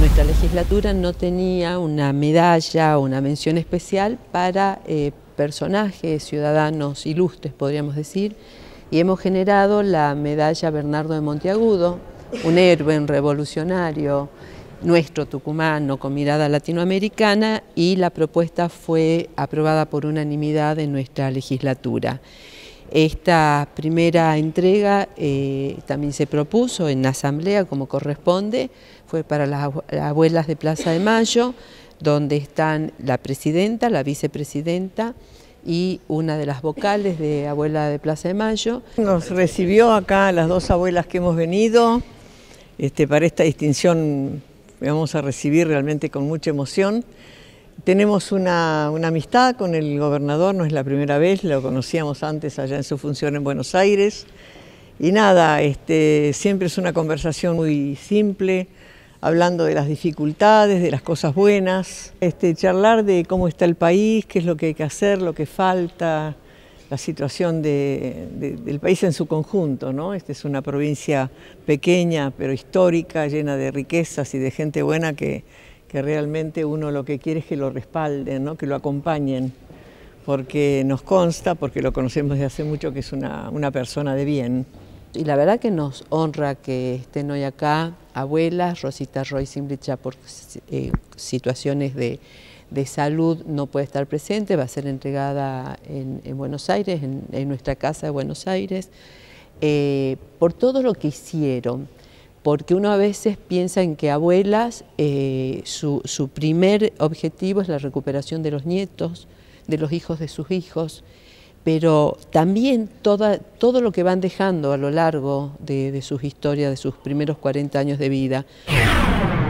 Nuestra legislatura no tenía una medalla o una mención especial para eh, personajes, ciudadanos ilustres, podríamos decir, y hemos generado la medalla Bernardo de Monteagudo, un héroe, revolucionario, nuestro tucumano con mirada latinoamericana y la propuesta fue aprobada por unanimidad en nuestra legislatura. Esta primera entrega eh, también se propuso en la asamblea como corresponde, fue para las abuelas de Plaza de Mayo, donde están la presidenta, la vicepresidenta y una de las vocales de Abuela de Plaza de Mayo. Nos recibió acá las dos abuelas que hemos venido, este, para esta distinción vamos a recibir realmente con mucha emoción. Tenemos una, amistad con el gobernador, no es la primera vez, lo conocíamos antes allá en su función en Buenos Aires. Y nada, este, siempre es una conversación muy simple, hablando de las dificultades, de las cosas buenas, este, charlar de cómo está el país, qué es lo que hay que hacer, lo que falta, la situación del país en su conjunto. ¿no? Esta es una provincia pequeña, pero histórica, llena de riquezas y de gente buena que que realmente uno lo que quiere es que lo respalden, ¿no? que lo acompañen, porque nos consta, porque lo conocemos desde hace mucho, que es una, persona de bien. Y la verdad que nos honra que estén hoy acá abuelas, Rosita Roy Simbricha por eh, situaciones de, salud no puede estar presente, va a ser entregada en, Buenos Aires, en, nuestra casa de Buenos Aires, eh, por todo lo que hicieron porque uno a veces piensa en que abuelas, eh, su, primer objetivo es la recuperación de los nietos, de los hijos de sus hijos, pero también todo lo que van dejando a lo largo de, de sus historias, de sus primeros 40 años de vida.